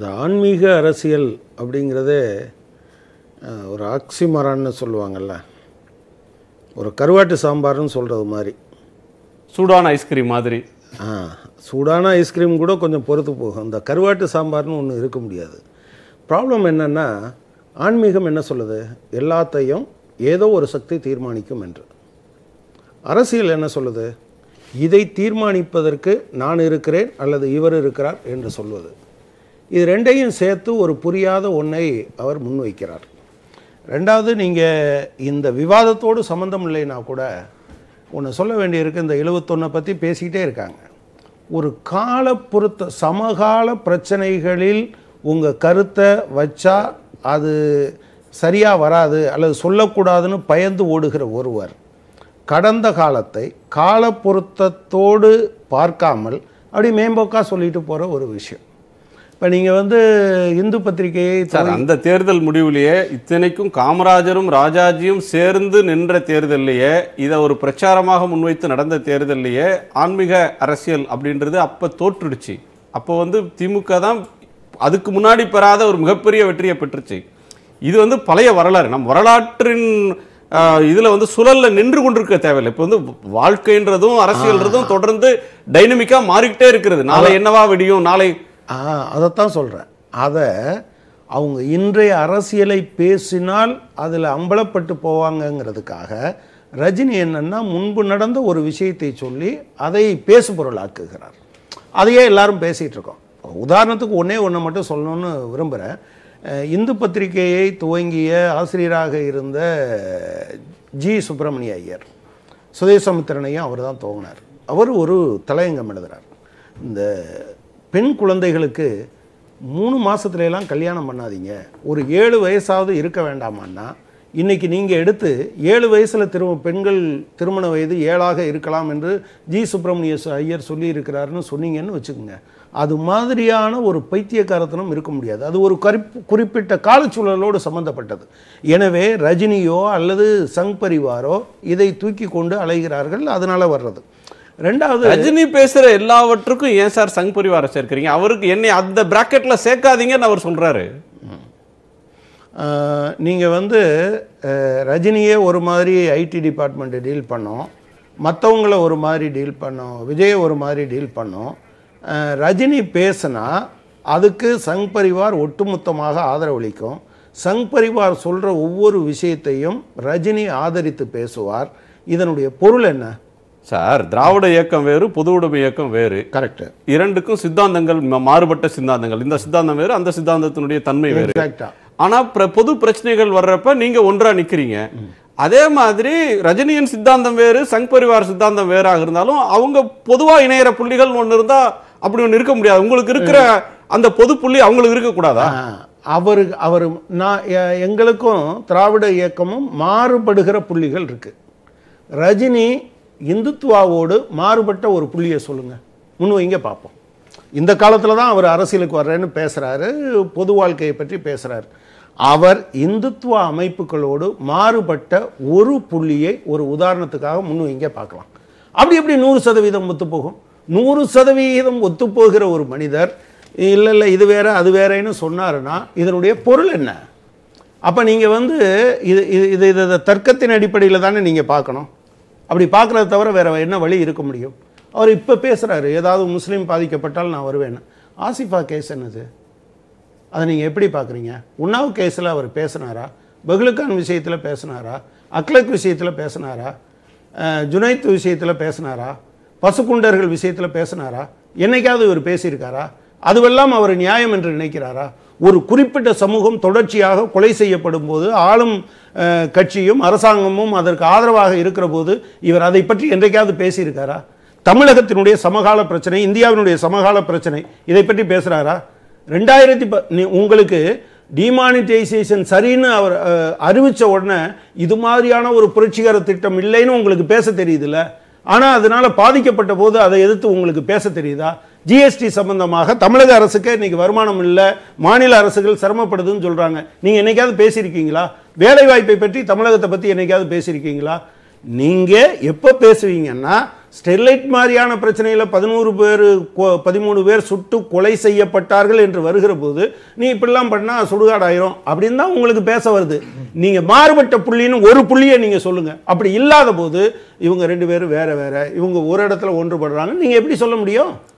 இந்த ஆன்மீக அரசியல் அப்படிங்கிறதே ஒரு ஆக்சிமரான்னு சொல்லுவாங்கள்ல ஒரு கருவாட்டு சாம்பார்னு சொல்கிறது மாதிரி சூடான ஐஸ்கிரீம் மாதிரி ஆ சூடான ஐஸ்கிரீம் கூட கொஞ்சம் பொறுத்து போகும் இந்த கருவாட்டு சாம்பார்னு ஒன்று இருக்க முடியாது ப்ராப்ளம் என்னென்னா ஆன்மீகம் என்ன சொல்லுது எல்லாத்தையும் ஏதோ ஒரு சக்தி தீர்மானிக்கும் என்று அரசியல் என்ன சொல்லுது இதை தீர்மானிப்பதற்கு நான் இருக்கிறேன் அல்லது இவர் இருக்கிறார் என்று சொல்வது இது ரெண்டையும் சேர்த்து ஒரு புரியாத ஒன்றை அவர் முன்வைக்கிறார் ரெண்டாவது நீங்கள் இந்த விவாதத்தோடு சம்மந்தம் இல்லைன்னா கூட ஒன்று சொல்ல வேண்டியிருக்கு இந்த எழுபத்தொன்னை பற்றி பேசிக்கிட்டே இருக்காங்க ஒரு கால பொருத்த சமகால பிரச்சனைகளில் உங்கள் கருத்தை வச்சா அது சரியாக வராது அல்லது சொல்லக்கூடாதுன்னு பயந்து ஓடுகிற ஒருவர் கடந்த காலத்தை கால பொருத்தத்தோடு பார்க்காமல் அப்படி மேம்போக்காக சொல்லிட்டு போகிற ஒரு விஷயம் இப்போ நீங்கள் வந்து இந்து பத்திரிகையை சார் அந்த தேர்தல் முடிவுலேயே இத்தனைக்கும் காமராஜரும் ராஜாஜியும் சேர்ந்து நின்ற தேர்தல்லையே இதை ஒரு பிரச்சாரமாக முன்வைத்து நடந்த தேர்தல்லையே ஆன்மீக அரசியல் அப்படின்றது அப்போ தோற்றுடுச்சு அப்போ வந்து திமுக தான் அதுக்கு முன்னாடி பெறாத ஒரு மிகப்பெரிய வெற்றியை பெற்றுச்சு இது வந்து பழைய வரலாறு நம் வரலாற்றின் இதில் வந்து சுழலில் நின்று கொண்டிருக்க தேவையில்லை இப்போ வந்து வாழ்க்கைன்றதும் அரசியல்ன்றதும் தொடர்ந்து டைனமிக்காக மாறிக்கிட்டே இருக்கிறது நாளை என்னவா விடியும் நாளை அதைத்தான் சொல்கிறேன் அதை அவங்க இன்றைய அரசியலை பேசினால் அதில் அம்பலப்பட்டு போவாங்கங்கிறதுக்காக ரஜினி என்னென்னா முன்பு நடந்த ஒரு விஷயத்தை சொல்லி அதை பேசுபொருளாக்குகிறார் அதையே எல்லாரும் பேசிகிட்டு இருக்கோம் உதாரணத்துக்கு ஒன்றே ஒன்று மட்டும் சொல்லணும்னு விரும்புகிறேன் இந்து பத்திரிகையை துவங்கிய ஆசிரியராக இருந்த ஜி சுப்பிரமணிய ஐயர் சுதேசமித்திரனையும் அவர் தான் துவங்கினார் அவர் ஒரு தலையங்கம் எழுதுகிறார் இந்த பெண் குழந்தைகளுக்கு மூணு மாதத்துலலாம் கல்யாணம் பண்ணாதீங்க ஒரு ஏழு வயசாவது இருக்க வேண்டாமான்னா இன்றைக்கி நீங்கள் எடுத்து ஏழு வயசில் திரும்ப பெண்கள் திருமண வயது ஏழாக இருக்கலாம் என்று ஜி சுப்பிரமணிய ஐயர் சொல்லியிருக்கிறாருன்னு சொன்னீங்கன்னு வச்சுக்கோங்க அது மாதிரியான ஒரு பைத்தியக்காரத்தனம் இருக்க முடியாது அது ஒரு கரிப் குறிப்பிட்ட காலச்சூழலோடு சம்மந்தப்பட்டது எனவே ரஜினியோ அல்லது சங் பரிவாரோ இதை தூக்கி கொண்டு அலைகிறார்கள் அதனால் வர்றது ரெண்டாவது ரஜினி பேசுகிற எல்லாவற்றுக்கும் ஏன் சார் சங் பரிவாரை சேர்க்கிறீங்க அவருக்கு என்னை அந்த பிராக்கெட்ல சேர்க்காதீங்கன்னு அவர் சொல்கிறாரு நீங்கள் வந்து ரஜினியே ஒரு மாதிரி ஐடி டிபார்ட்மெண்ட்டு டீல் பண்ணோம் மற்றவங்கள ஒரு மாதிரி டீல் பண்ணோம் விஜய் ஒரு மாதிரி டீல் பண்ணோம் ரஜினி பேசுனா அதுக்கு சங் பரிவார் ஒட்டுமொத்தமாக ஆதரவளிக்கும் சங் பரிவார் சொல்கிற ஒவ்வொரு விஷயத்தையும் ரஜினி ஆதரித்து பேசுவார் இதனுடைய பொருள் என்ன சார் திராவிட இயக்கம் வேறு பொது உடைமை இயக்கம் வேறு கரெக்ட் இரண்டுக்கும் சித்தாந்தங்கள் மாறுபட்ட சித்தாந்தங்கள் இந்த சித்தாந்தம் வேறு அந்த சித்தாந்தத்தினுடைய தன்மை வேறு ஆனா பொது பிரச்சனைகள் வர்றப்ப நீங்க ஒன்றா நிக்கிறீங்க அதே மாதிரி ரஜினியின் சித்தாந்தம் வேறு சங் பரிவார் சித்தாந்தம் வேறாக இருந்தாலும் அவங்க பொதுவா இணையிற புள்ளிகள் ஒன்று இருந்தா அப்படி ஒன்று இருக்க முடியாது உங்களுக்கு இருக்கிற அந்த பொது புள்ளி அவங்களுக்கு இருக்கக்கூடாதா அவரு அவர் நான் எங்களுக்கும் திராவிட இயக்கமும் மாறுபடுகிற புள்ளிகள் இருக்கு ரஜினி இந்துத்துவாவோடு மாறுபட்ட ஒரு புள்ளியை சொல்லுங்கள் முன்வைங்க பார்ப்போம் இந்த காலத்தில் தான் அவர் அரசியலுக்கு வர்றேன்னு பேசுகிறாரு பொது வாழ்க்கையை பற்றி பேசுகிறாரு அவர் இந்துத்துவ அமைப்புகளோடு மாறுபட்ட ஒரு புள்ளியை ஒரு உதாரணத்துக்காக முன்வைங்க பார்க்கலாம் அப்படி எப்படி நூறு சதவீதம் ஒத்துப்போகும் நூறு சதவீதம் ஒத்துப்போகிற ஒரு மனிதர் இல்லை இல்லை இது வேற அது வேறேன்னு சொன்னாருன்னா இதனுடைய பொருள் என்ன அப்போ நீங்கள் வந்து இது இது இது இதை தர்க்கத்தின் அடிப்படையில் தானே நீங்கள் பார்க்கணும் அப்படி பார்க்குறத தவிர வேறு என்ன வழி இருக்க முடியும் அவர் இப்போ பேசுகிறாரு ஏதாவது முஸ்லீம் பாதிக்கப்பட்டால் நான் வருவேன் ஆசிஃபா கேஸ் என்னது அதை நீங்கள் எப்படி பார்க்குறீங்க உன்னாவ் கேஸில் அவர் பேசினாரா பகுலுக்கான் விஷயத்தில் பேசினாரா அக்லக் விஷயத்தில் பேசினாரா ஜுனைத் விஷயத்தில் பேசினாரா பசுக்குண்டர்கள் விஷயத்தில் பேசினாரா என்றைக்காவது இவர் பேசியிருக்காரா அதுவெல்லாம் அவர் நியாயம் என்று நினைக்கிறாரா ஒரு குறிப்பிட்ட சமூகம் தொடர்ச்சியாக கொலை செய்யப்படும் போது ஆளும் கட்சியும் அரசாங்கமும் அதற்கு ஆதரவாக இருக்கிற போது இவர் அதை பற்றி என்றைக்காவது பேசியிருக்காரா தமிழகத்தினுடைய சமகால பிரச்சனை இந்தியாவினுடைய சமகால பிரச்சனை இதை பற்றி பேசுகிறாரா ரெண்டாயிரத்தி ப உங்களுக்கு டிமானிட்டைசேஷன் சரின்னு அவர் அறிவித்த உடனே இது மாதிரியான ஒரு புரட்சிகர திட்டம் இல்லைன்னு உங்களுக்கு பேச தெரியுதுல்ல ஆனால் அதனால் பாதிக்கப்பட்ட போது அதை எதிர்த்து உங்களுக்கு பேச தெரியுதா ஜிஎஸ்டி சம்பந்தமாக தமிழக அரசுக்கு இன்னைக்கு வருமானம் இல்லை மாநில அரசுகள் சிரமப்படுதுன்னு சொல்கிறாங்க நீங்கள் என்னைக்காவது பேசியிருக்கீங்களா வேலைவாய்ப்பை பற்றி தமிழகத்தை பற்றி என்னைக்காவது பேசியிருக்கீங்களா நீங்கள் எப்போ பேசுவீங்கன்னா ஸ்டெர்லைட் மாதிரியான பிரச்சனையில் பதினோரு பேர் பதிமூணு பேர் சுட்டு கொலை செய்யப்பட்டார்கள் என்று வருகிற போது நீ இப்படிலாம் பண்ணால் சுடுகாடாயிரும் அப்படின்னு தான் உங்களுக்கு பேச வருது நீங்கள் மாறுபட்ட புள்ளின்னு ஒரு புள்ளியை நீங்கள் சொல்லுங்கள் அப்படி இல்லாத போது இவங்க ரெண்டு பேரும் வேறு வேறு இவங்க ஒரு இடத்துல ஒன்றுபடுறாங்க நீங்கள் எப்படி சொல்ல முடியும்